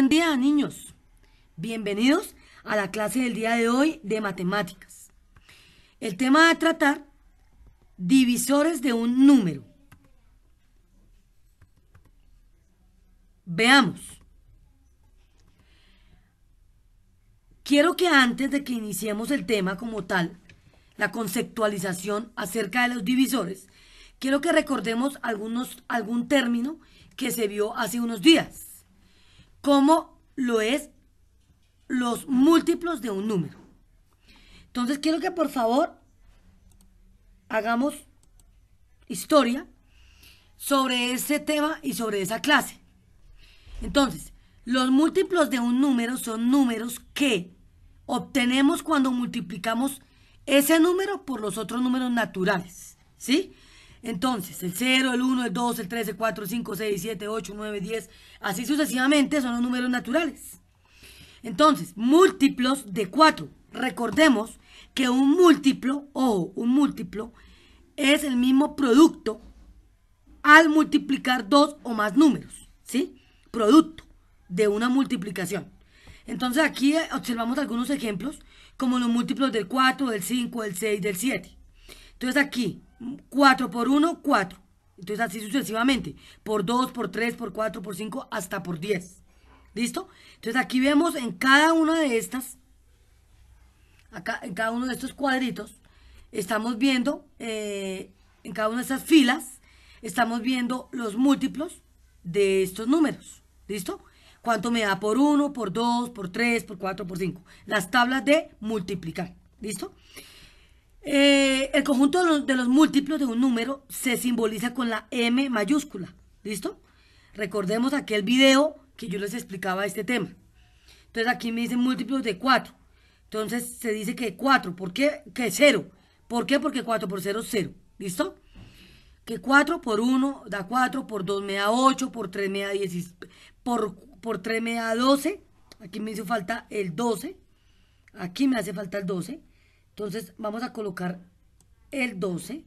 Buen día, niños. Bienvenidos a la clase del día de hoy de matemáticas. El tema a tratar, divisores de un número. Veamos. Quiero que antes de que iniciemos el tema como tal, la conceptualización acerca de los divisores, quiero que recordemos algunos, algún término que se vio hace unos días como lo es los múltiplos de un número. Entonces quiero que por favor hagamos historia sobre ese tema y sobre esa clase. Entonces, los múltiplos de un número son números que obtenemos cuando multiplicamos ese número por los otros números naturales, ¿sí? Entonces, el 0, el 1, el 2, el 3, el 4, 5, 6, 7, 8, 9, 10, así sucesivamente son los números naturales. Entonces, múltiplos de 4. Recordemos que un múltiplo, ojo, un múltiplo es el mismo producto al multiplicar dos o más números, ¿sí? Producto de una multiplicación. Entonces aquí observamos algunos ejemplos como los múltiplos del 4, del 5, del 6, del 7. Entonces aquí 4 por 1, 4. Entonces así sucesivamente. Por 2, por 3, por 4, por 5, hasta por 10. ¿Listo? Entonces aquí vemos en cada una de estas, acá en cada uno de estos cuadritos, estamos viendo, eh, en cada una de estas filas, estamos viendo los múltiplos de estos números. ¿Listo? ¿Cuánto me da por 1, por 2, por 3, por 4, por 5? Las tablas de multiplicar. ¿Listo? Eh, el conjunto de los, múltiplos de un número se simboliza con la M mayúscula. ¿Listo? Recordemos aquel video que yo les explicaba este tema. Entonces aquí me dicen múltiplos de 4. Entonces se dice que 4. ¿Por qué? Que 0. ¿Por qué? Porque 4 por 0 es 0. ¿Listo? Que 4 por 1 da 4, por 2 me da 8, por 3 me da 10, por, por 3 me da 12. Aquí me hizo falta el 12. Aquí me hace falta el 12. Entonces vamos a colocar el 12.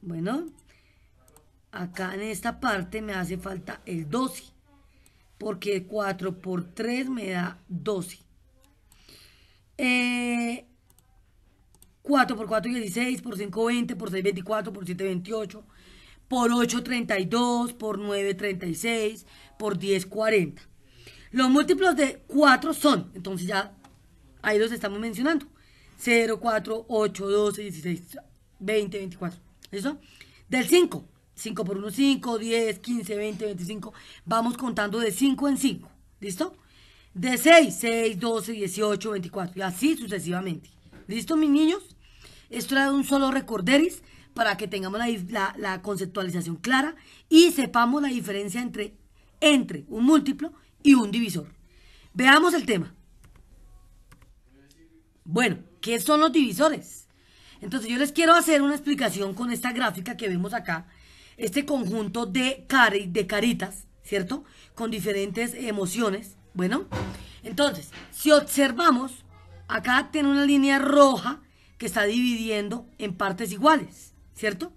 Bueno, acá en esta parte me hace falta el 12. Porque 4 por 3 me da 12. 4 eh, por 4 16, por 5 20, por 6 24, por 7 28, por 8 32, por 9 36, por 10 40. Los múltiplos de 4 son, entonces ya ahí los estamos mencionando. 0, 4, 8, 12, 16, 20, 24. ¿Listo? Del 5. 5 por 1, 5, 10, 15, 20, 25. Vamos contando de 5 en 5. ¿Listo? De 6, 6, 12, 18, 24. Y así sucesivamente. ¿Listo, mis niños? Esto era un solo recorderis para que tengamos la, conceptualización clara y sepamos la diferencia entre, entre un múltiplo y un divisor. Veamos el tema. Bueno, ¿qué son los divisores? Entonces yo les quiero hacer una explicación con esta gráfica que vemos acá, este conjunto de, de caritas, ¿cierto? Con diferentes emociones, bueno. Entonces, si observamos, acá tiene una línea roja que está dividiendo en partes iguales, ¿cierto?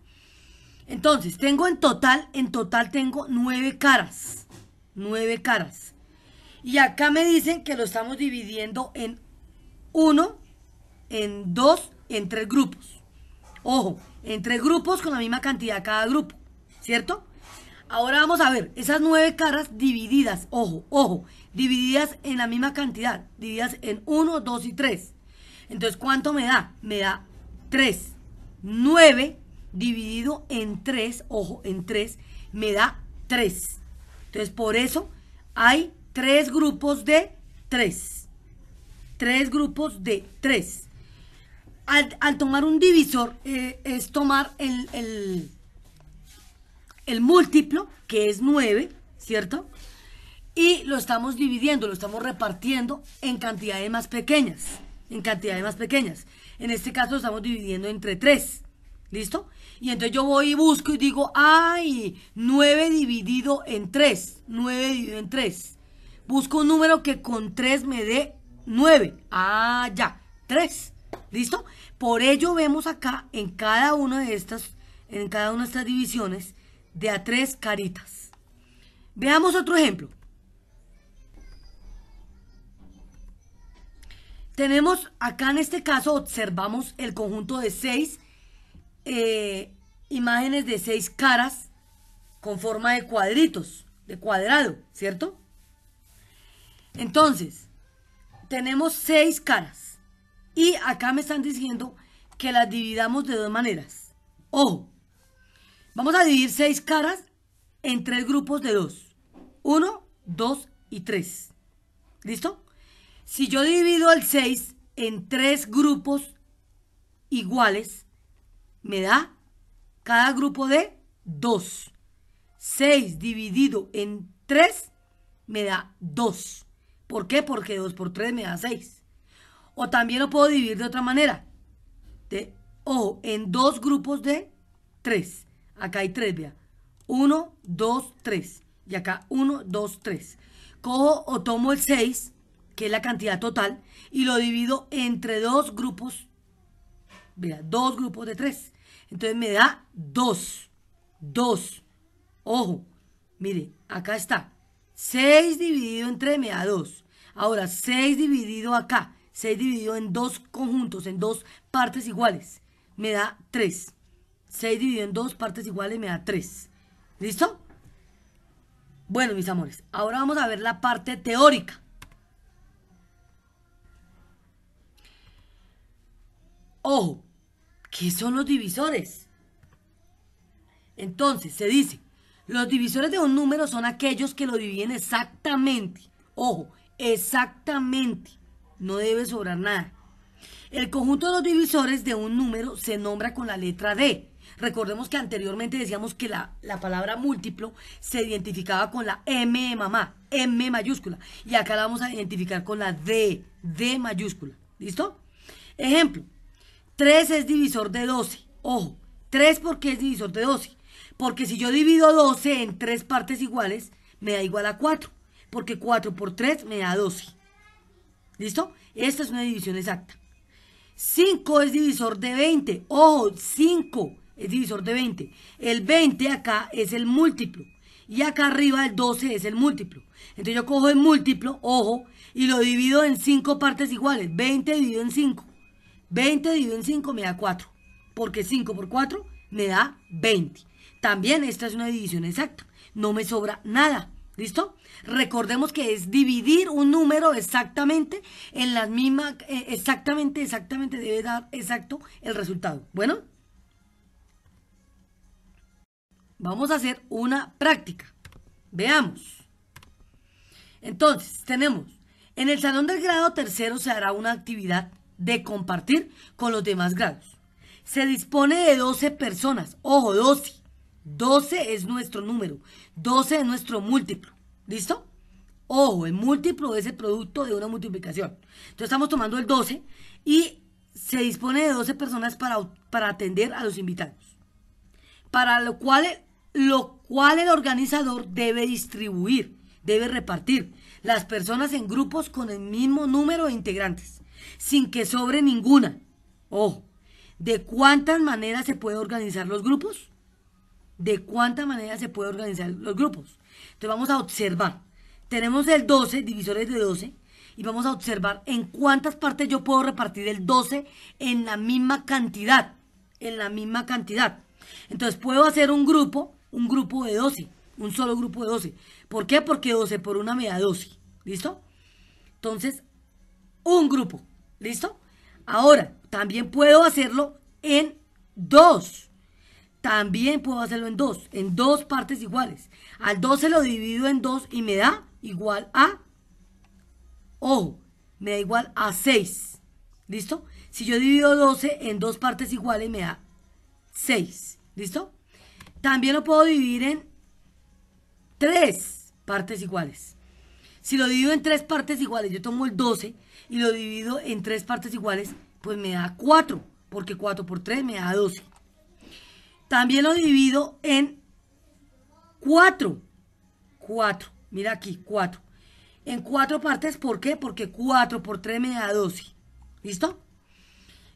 Entonces, tengo en total, en total tengo nueve caras, nueve caras. Y acá me dicen que lo estamos dividiendo en 1 en 2 en tres grupos. Ojo, en 3 grupos con la misma cantidad cada grupo, ¿cierto? Ahora vamos a ver esas 9 caras divididas, ojo, ojo, divididas en la misma cantidad, divididas en 1, 2 y 3. Entonces, ¿cuánto me da? Me da 3. 9 dividido en 3, ojo, en 3, me da 3. Entonces, por eso hay 3 grupos de 3 tres grupos de tres. Al, tomar un divisor eh, es tomar el, el, el múltiplo, que es 9, ¿cierto? Y lo estamos dividiendo, lo estamos repartiendo en cantidades más pequeñas, en cantidades más pequeñas. En este caso lo estamos dividiendo entre 3, ¿listo? Y entonces yo voy y busco y digo, ay, 9 dividido en 3, 9 dividido en 3. Busco un número que con 3 me dé 9. Ah, ya. 3. ¿Listo? Por ello vemos acá en cada una de estas, en cada una de estas divisiones, de a tres caritas. Veamos otro ejemplo. Tenemos acá en este caso, observamos el conjunto de seis eh, imágenes de seis caras con forma de cuadritos, de cuadrado, ¿cierto? Entonces, tenemos seis caras. Y acá me están diciendo que las dividamos de dos maneras. Ojo, vamos a dividir seis caras en tres grupos de dos. Uno, dos y tres. ¿Listo? Si yo divido el seis en tres grupos iguales, me da cada grupo de dos. Seis dividido en tres me da dos. ¿Por qué? Porque 2 por 3 me da 6. O también lo puedo dividir de otra manera. De, ojo, en dos grupos de 3. Acá hay 3, vea. 1, 2, 3. Y acá 1, 2, 3. Cojo o tomo el 6, que es la cantidad total, y lo divido entre dos grupos. Vea, dos grupos de 3. Entonces me da 2. 2. Ojo, mire, acá está. 6 dividido entre me da 2. Ahora, 6 dividido acá, 6 dividido en dos conjuntos, en dos partes iguales, me da 3. 6 dividido en dos partes iguales me da 3. ¿Listo? Bueno, mis amores, ahora vamos a ver la parte teórica. Ojo, ¿qué son los divisores? Entonces, se dice los divisores de un número son aquellos que lo dividen exactamente. Ojo, exactamente. No debe sobrar nada. El conjunto de los divisores de un número se nombra con la letra D. Recordemos que anteriormente decíamos que la, palabra múltiplo se identificaba con la M mamá, M mayúscula. Y acá la vamos a identificar con la D, D mayúscula. ¿Listo? Ejemplo, 3 es divisor de 12. Ojo, 3 porque es divisor de 12. Porque si yo divido 12 en tres partes iguales, me da igual a 4. Porque 4 por 3 me da 12. ¿Listo? Esta es una división exacta. 5 es divisor de 20. Ojo, 5 es divisor de 20. El 20 acá es el múltiplo. Y acá arriba el 12 es el múltiplo. Entonces yo cojo el múltiplo, ojo, y lo divido en 5 partes iguales. 20 dividido en 5. 20 dividido en 5 me da 4. Porque 5 por 4 me da 20. También esta es una división exacta. No me sobra nada. ¿Listo? Recordemos que es dividir un número exactamente en la misma, eh, exactamente, exactamente, debe dar exacto el resultado. Bueno, vamos a hacer una práctica. Veamos. Entonces, tenemos, en el salón del grado tercero se hará una actividad de compartir con los demás grados. Se dispone de 12 personas, ojo, 12, 12 es nuestro número, 12 es nuestro múltiplo, ¿listo? Ojo, el múltiplo es el producto de una multiplicación. Entonces estamos tomando el 12 y se dispone de 12 personas para, para atender a los invitados, para lo cual, lo cual el organizador debe distribuir, debe repartir las personas en grupos con el mismo número de integrantes, sin que sobre ninguna. Ojo, ¿de cuántas maneras se puede organizar los grupos? de cuánta manera se puede organizar los grupos. Entonces vamos a observar. Tenemos el 12, divisores de 12, y vamos a observar en cuántas partes yo puedo repartir el 12 en la misma cantidad. En la misma cantidad. Entonces puedo hacer un grupo, un grupo de 12, un solo grupo de 12. ¿Por qué? Porque 12 por una me da 12. ¿Listo? Entonces, un grupo. ¿Listo? Ahora, también puedo hacerlo en dos también puedo hacerlo en dos, en dos partes iguales. Al 12 lo divido en dos y me da igual a, o me da igual a 6. ¿Listo? Si yo divido 12 en dos partes iguales, me da 6. ¿Listo? También lo puedo dividir en tres partes iguales. Si lo divido en tres partes iguales, yo tomo el 12 y lo divido en tres partes iguales, pues me da 4, porque 4 por 3 me da 12. También lo divido en 4. 4. Mira aquí, 4. En 4 partes, ¿por qué? Porque 4 por 3 me da 12. ¿Listo?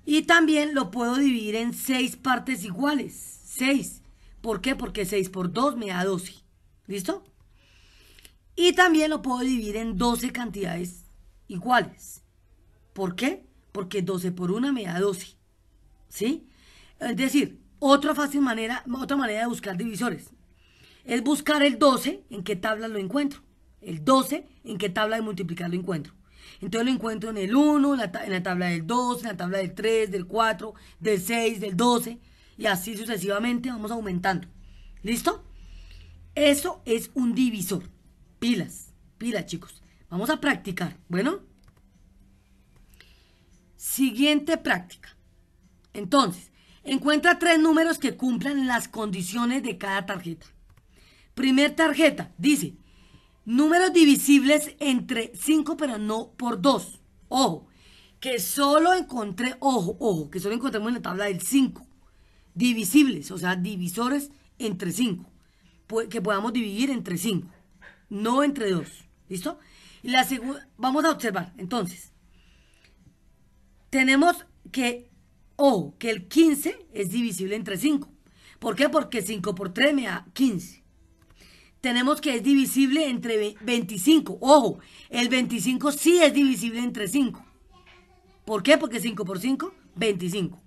Y también lo puedo dividir en 6 partes iguales. 6. ¿Por qué? Porque 6 por 2 me da 12. ¿Listo? Y también lo puedo dividir en 12 cantidades iguales. ¿Por qué? Porque 12 por 1 me da 12. ¿Sí? Es decir, otra fácil manera, otra manera de buscar divisores es buscar el 12 en qué tabla lo encuentro. El 12 en qué tabla de multiplicar lo encuentro. Entonces lo encuentro en el 1, en la, tabla del 2, en la tabla del 3, del 4, del 6, del 12 y así sucesivamente vamos aumentando. ¿Listo? Eso es un divisor. Pilas, pilas chicos. Vamos a practicar. Bueno. Siguiente práctica. Entonces, Encuentra tres números que cumplan las condiciones de cada tarjeta. Primer tarjeta, dice, números divisibles entre 5 pero no por 2. Ojo, que solo encontré, ojo, ojo, que solo encontremos en la tabla del 5. Divisibles, o sea, divisores entre 5. Que podamos dividir entre 5, no entre 2. ¿Listo? Y la segunda, vamos a observar, entonces, tenemos que Ojo, que el 15 es divisible entre 5. ¿Por qué? Porque 5 por 3 me da 15. Tenemos que es divisible entre 25. Ojo, el 25 sí es divisible entre 5. ¿Por qué? Porque 5 por 5, 25.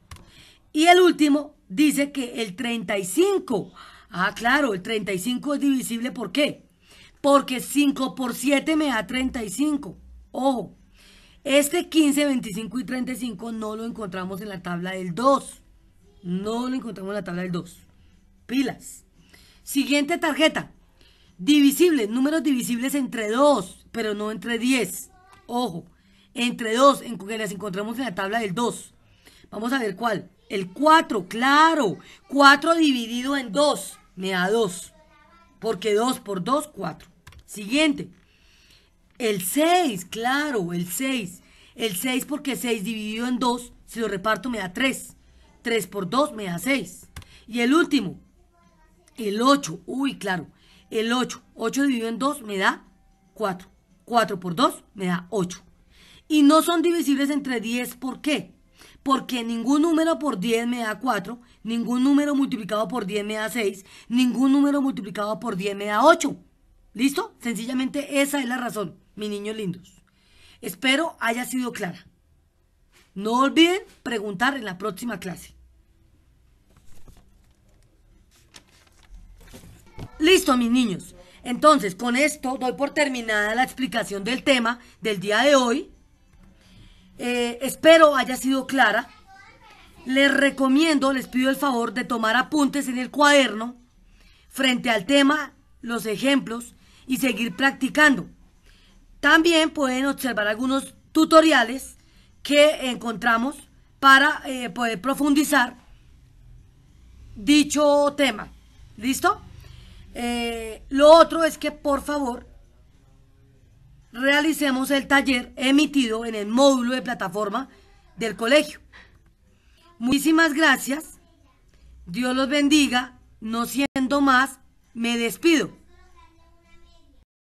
Y el último dice que el 35. Ah, claro, el 35 es divisible. ¿Por qué? Porque 5 por 7 me da 35. Ojo. Este 15, 25 y 35 no lo encontramos en la tabla del 2. No lo encontramos en la tabla del 2. Pilas. Siguiente tarjeta. Divisible. números divisibles entre 2, pero no entre 10. Ojo, entre 2, en que las encontramos en la tabla del 2. Vamos a ver cuál. El 4, claro. 4 dividido en 2 me da 2. Porque 2 por 2, 4. Siguiente. El 6, claro, el 6. El 6 porque 6 dividido en 2, si lo reparto me da 3. 3 por 2 me da 6. Y el último, el 8. Uy, claro. El 8. 8 dividido en 2 me da 4. 4 por 2 me da 8. Y no son divisibles entre 10. ¿Por qué? Porque ningún número por 10 me da 4, ningún número multiplicado por 10 me da 6, ningún número multiplicado por 10 me da 8. ¿Listo? Sencillamente esa es la razón mis niños lindos. Espero haya sido clara. No olviden preguntar en la próxima clase. Listo, mis niños. Entonces, con esto doy por terminada la explicación del tema del día de hoy. Eh, espero haya sido clara. Les recomiendo, les pido el favor de tomar apuntes en el cuaderno frente al tema, los ejemplos y seguir practicando. También pueden observar algunos tutoriales que encontramos para eh, poder profundizar dicho tema. ¿Listo? Eh, lo otro es que por favor realicemos el taller emitido en el módulo de plataforma del colegio. Muchísimas gracias. Dios los bendiga. No siendo más, me despido.